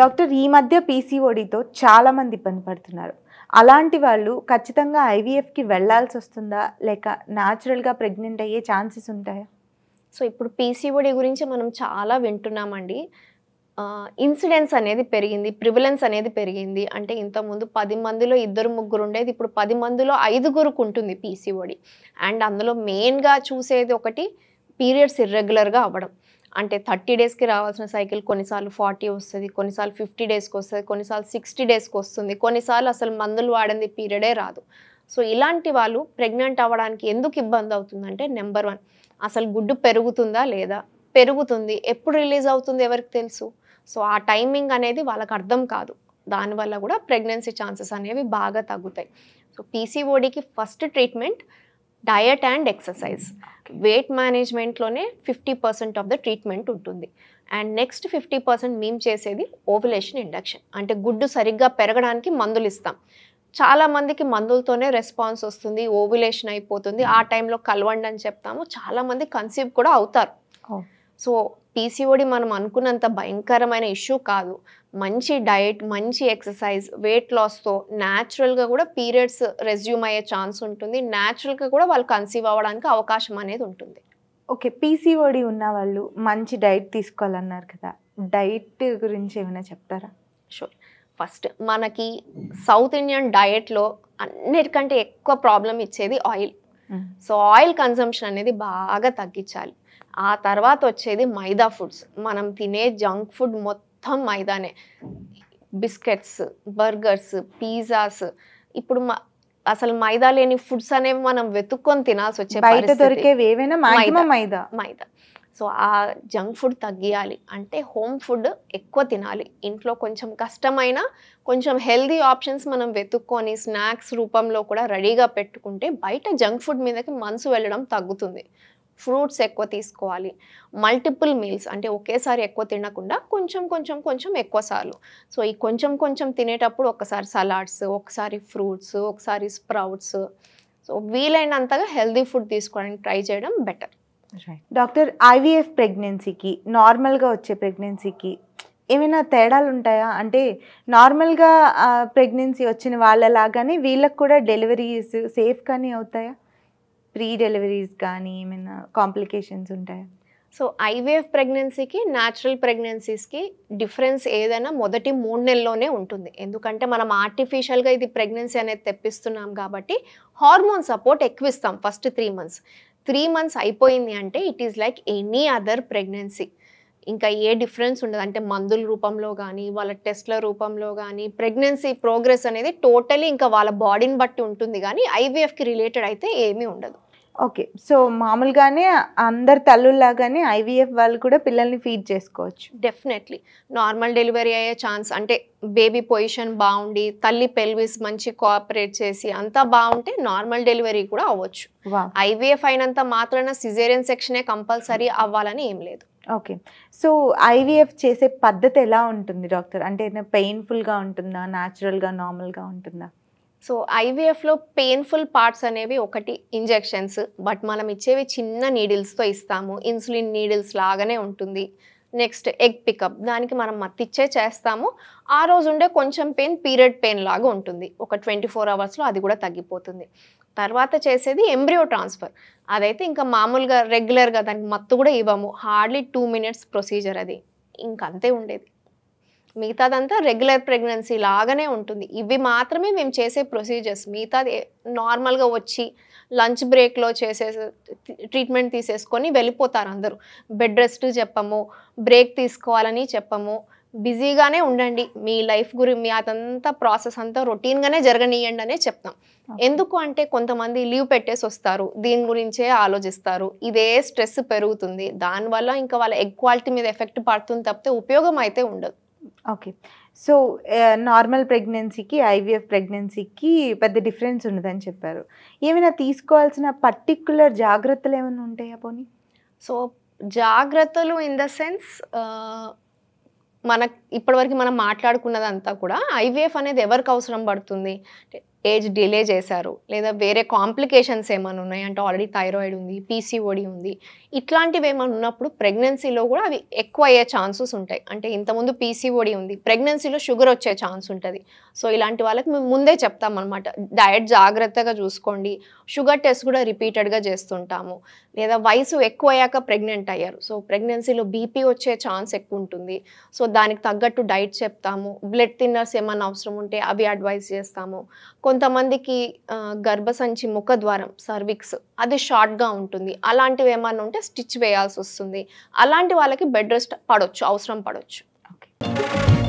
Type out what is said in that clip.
doctor ఈ మధ్య పీసీఓడితో చాలామంది ఇబ్బంది పడుతున్నారు అలాంటి వాళ్ళు ఖచ్చితంగా ఐవీఎఫ్కి వెళ్లాల్సి వస్తుందా లేక న్యాచురల్గా ప్రెగ్నెంట్ అయ్యే ఛాన్సెస్ ఉంటాయా సో ఇప్పుడు పీసీఓడి గురించి మనం చాలా వింటున్నామండి ఇన్సిడెన్స్ అనేది పెరిగింది ప్రివిలెన్స్ అనేది పెరిగింది అంటే ఇంతకుముందు పది మందిలో ఇద్దరు ముగ్గురు ఉండేది ఇప్పుడు పది మందిలో ఐదుగురుకు ఉంటుంది పీసీఓడి అండ్ అందులో మెయిన్గా చూసేది ఒకటి పీరియడ్స్ ఇర్రెగ్యులర్గా అవ్వడం అంటే థర్టీ డేస్కి రావాల్సిన సైకిల్ కొన్నిసార్లు ఫార్టీ వస్తుంది కొన్నిసార్లు ఫిఫ్టీ డేస్కి వస్తుంది కొన్నిసార్లు సిక్స్టీ డేస్కి వస్తుంది కొన్నిసార్లు అసలు మందులు వాడింది పీరియడే రాదు సో ఇలాంటి వాళ్ళు ప్రెగ్నెంట్ అవ్వడానికి ఎందుకు ఇబ్బంది అవుతుందంటే నెంబర్ వన్ అసలు గుడ్డు పెరుగుతుందా లేదా పెరుగుతుంది ఎప్పుడు రిలీజ్ అవుతుంది ఎవరికి తెలుసు సో ఆ టైమింగ్ అనేది వాళ్ళకి అర్థం కాదు దానివల్ల కూడా ప్రెగ్నెన్సీ ఛాన్సెస్ అనేవి బాగా తగ్గుతాయి సో పీసీఓడికి first treatment diet and exercise weight మేనేజ్మెంట్లోనే fifty percent of the treatment ఉంటుంది అండ్ నెక్స్ట్ ఫిఫ్టీ పర్సెంట్ మేము చేసేది ఓవులేషన్ ఇండక్షన్ అంటే గుడ్డు సరిగ్గా పెరగడానికి మందులు ఇస్తాం చాలామందికి మందులతోనే రెస్పాన్స్ వస్తుంది ఓవులేషన్ అయిపోతుంది ఆ టైంలో కలవండి అని చెప్తాము చాలామంది కన్సీవ్ కూడా అవుతారు సో పీసీఓడి మనం అనుకున్నంత భయంకరమైన ఇష్యూ కాదు మంచి డైట్ మంచి ఎక్సర్సైజ్ వెయిట్ లాస్తో న్యాచురల్గా కూడా పీరియడ్స్ రెజ్యూమ్ అయ్యే ఛాన్స్ ఉంటుంది న్యాచురల్గా కూడా వాళ్ళు కన్సీవ్ అవ్వడానికి అవకాశం అనేది ఉంటుంది ఓకే పీసీఓడి ఉన్న వాళ్ళు మంచి డైట్ తీసుకోవాలన్నారు కదా డైట్ గురించి ఏమైనా చెప్తారా షూర్ ఫస్ట్ మనకి సౌత్ ఇండియన్ డయట్లో అన్నిటికంటే ఎక్కువ ప్రాబ్లం ఇచ్చేది ఆయిల్ సో ఆయిల్ కన్సంప్షన్ అనేది బాగా తగ్గించాలి ఆ తర్వాత వచ్చేది మైదా ఫుడ్స్ మనం తినే జంక్ ఫుడ్ మొత్తం మైదానే బిస్కెట్స్ బర్గర్స్ పిజ్జాస్ ఇప్పుడు అసలు మైదా లేని ఫుడ్స్ అనేవి మనం వెతుక్కొని తినాల్సి వచ్చే బయట మైదా సో ఆ జంక్ ఫుడ్ తగ్గియాలి అంటే హోమ్ ఫుడ్ ఎక్కువ తినాలి ఇంట్లో కొంచెం కష్టమైన కొంచెం హెల్దీ ఆప్షన్స్ మనం వెతుక్కొని స్నాక్స్ రూపంలో కూడా రెడీగా పెట్టుకుంటే బయట జంక్ ఫుడ్ మీదకి మనసు వెళ్ళడం తగ్గుతుంది ఫ్రూట్స్ ఎక్కువ తీసుకోవాలి మల్టిపుల్ మీల్స్ అంటే ఒకేసారి ఎక్కువ తినకుండా కొంచెం కొంచెం కొంచెం ఎక్కువ సార్లు సో ఈ కొంచెం కొంచెం తినేటప్పుడు ఒకసారి సలాడ్స్ ఒకసారి ఫ్రూట్స్ ఒకసారి స్ప్రౌట్స్ సో వీలైనంతగా హెల్దీ ఫుడ్ తీసుకోవడానికి ట్రై చేయడం బెటర్ డాక్టర్ ఐవీఎఫ్ ప్రెగ్నెన్సీకి నార్మల్గా వచ్చే ప్రెగ్నెన్సీకి ఏమైనా తేడాలు ఉంటాయా అంటే నార్మల్గా ప్రెగ్నెన్సీ వచ్చిన వాళ్ళలాగానే వీళ్ళకి కూడా డెలివరీస్ సేఫ్ కానీ అవుతాయా ప్రీ డెలివరీస్ కానీ ఏమైనా కాంప్లికేషన్స్ ఉంటాయా సో ఐవీఎఫ్ ప్రెగ్నెన్సీకి న్యాచురల్ ప్రెగ్నెన్సీస్కి డిఫరెన్స్ ఏదైనా మొదటి మూడు నెలల్లోనే ఉంటుంది ఎందుకంటే మనం ఆర్టిఫిషియల్గా ఇది ప్రెగ్నెన్సీ అనేది తెప్పిస్తున్నాం కాబట్టి హార్మోన్ సపోర్ట్ ఎక్కువ ఇస్తాం first three months three months అయిపోయింది అంటే it is like any other pregnancy ఇంకా ఏ డిఫరెన్స్ ఉండదు అంటే మందుల రూపంలో కానీ వాళ్ళ టెస్ట్ల రూపంలో కానీ ప్రెగ్నెన్సీ ప్రోగ్రెస్ అనేది టోటలీ ఇంకా వాళ్ళ బాడీని బట్టి ఉంటుంది కానీ ఐవీఎఫ్కి రిలేటెడ్ అయితే ఏమీ ఉండదు ఓకే సో మామూలుగానే అందరి తల్లుల్లాగానే ఐవీఎఫ్ వాళ్ళు కూడా పిల్లల్ని ఫీడ్ చేసుకోవచ్చు డెఫినెట్లీ నార్మల్ డెలివరీ అయ్యే ఛాన్స్ అంటే బేబీ పొజిషన్ బాగుండి తల్లి పెల్విస్ మంచి కోఆపరేట్ చేసి అంతా బాగుంటే నార్మల్ డెలివరీ కూడా అవ్వచ్చు ఐవీఎఫ్ అయినంత మాత్రాన సిజేరియన్ సెక్షనే కంపల్సరీ అవ్వాలని ఏం లేదు ఓకే సో ఐవీఎఫ్ చేసే పద్ధతి ఎలా ఉంటుంది డాక్టర్ అంటే పెయిన్ఫుల్గా ఉంటుందా న్యాచురల్గా నార్మల్గా ఉంటుందా సో ఐవీఎఫ్లో పెయిన్ఫుల్ పార్ట్స్ అనేవి ఒకటి ఇంజెక్షన్స్ బట్ మనం ఇచ్చేవి చిన్న నీడిల్స్తో ఇస్తాము ఇన్సులిన్ నీడిల్స్ లాగానే ఉంటుంది నెక్స్ట్ ఎగ్ పికప్ దానికి మనం మత్తిచ్చే చేస్తాము ఆ రోజు ఉండే కొంచెం పెయిన్ పీరియడ్ పెయిన్ లాగా ఉంటుంది ఒక ట్వంటీ ఫోర్ అవర్స్లో అది కూడా తగ్గిపోతుంది తర్వాత చేసేది ఎంబ్రియో ట్రాన్స్ఫర్ అదైతే ఇంకా మామూలుగా రెగ్యులర్గా దానికి మత్తు కూడా ఇవ్వము హార్డ్లీ టూ మినిట్స్ ప్రొసీజర్ అది ఇంకంతే ఉండేది మిగతాదంతా రెగ్యులర్ ప్రెగ్నెన్సీ లాగానే ఉంటుంది ఇవి మాత్రమే మేము చేసే ప్రొసీజర్స్ మిగతాది నార్మల్గా వచ్చి లంచ్ బ్రేక్లో చేసే ట్రీట్మెంట్ తీసేసుకొని వెళ్ళిపోతారు అందరూ బెడ్ రెస్ట్ చెప్పము బ్రేక్ తీసుకోవాలని చెప్పము బిజీగానే ఉండండి మీ లైఫ్ గురి మీ అదంతా ప్రాసెస్ అంతా రొటీన్గానే జరగనీయండి అనే చెప్తాం ఎందుకు అంటే కొంతమంది లీవ్ పెట్టేసి వస్తారు దీని గురించే ఆలోచిస్తారు ఇదే స్ట్రెస్ పెరుగుతుంది దానివల్ల ఇంకా వాళ్ళ ఎగ్ క్వాలిటీ మీద ఎఫెక్ట్ పడుతుంది తప్పితే ఉపయోగం అయితే ఉండదు ఓకే సో నార్మల్ ప్రెగ్నెన్సీకి ఐవీఎఫ్ ప్రెగ్నెన్సీకి పెద్ద డిఫరెన్స్ ఉండదని చెప్పారు ఏమైనా తీసుకోవాల్సిన పర్టిక్యులర్ జాగ్రత్తలు ఏమైనా ఉంటాయా పోనీ సో జాగ్రత్తలు ఇన్ ద సెన్స్ మన ఇప్పటివరకు మనం మాట్లాడుకున్నదంతా కూడా ఐవీఎఫ్ అనేది ఎవరికి అవసరం పడుతుంది ఏజ్ డిలే చేశారు లేదా వేరే కాంప్లికేషన్స్ ఏమైనా ఉన్నాయి అంటే ఆల్రెడీ థైరాయిడ్ ఉంది పీసీఓడి ఉంది ఇట్లాంటివి ఏమైనా ఉన్నప్పుడు ప్రెగ్నెన్సీలో కూడా అవి ఎక్కువ అయ్యే ఛాన్సెస్ ఉంటాయి అంటే ఇంతకుముందు పీసీఓడి ఉంది ప్రెగ్నెన్సీలో షుగర్ వచ్చే ఛాన్స్ ఉంటుంది సో ఇలాంటి వాళ్ళకి మేము ముందే చెప్తామన్నమాట డయట్ జాగ్రత్తగా చూసుకోండి షుగర్ టెస్ట్ కూడా రిపీటెడ్గా చేస్తుంటాము లేదా వయసు ఎక్కువ అయ్యాక ప్రెగ్నెంట్ అయ్యారు సో ప్రెగ్నెన్సీలో బీపీ వచ్చే ఛాన్స్ ఎక్కువ ఉంటుంది సో దానికి తగ్గట్టు డైట్ చెప్తాము బ్లడ్ థిన్నర్స్ ఏమైనా అవసరం ఉంటే అవి అడ్వైస్ చేస్తాము కొంతమందికి గర్భసంచి ముఖద్వారం సర్విక్స్ అది షార్ట్గా ఉంటుంది అలాంటివి ఏమైనా ఉంటే స్టిచ్ వేయాల్సి వస్తుంది అలాంటి వాళ్ళకి బెడ్ రెస్ట్ పడవచ్చు అవసరం పడవచ్చు ఓకే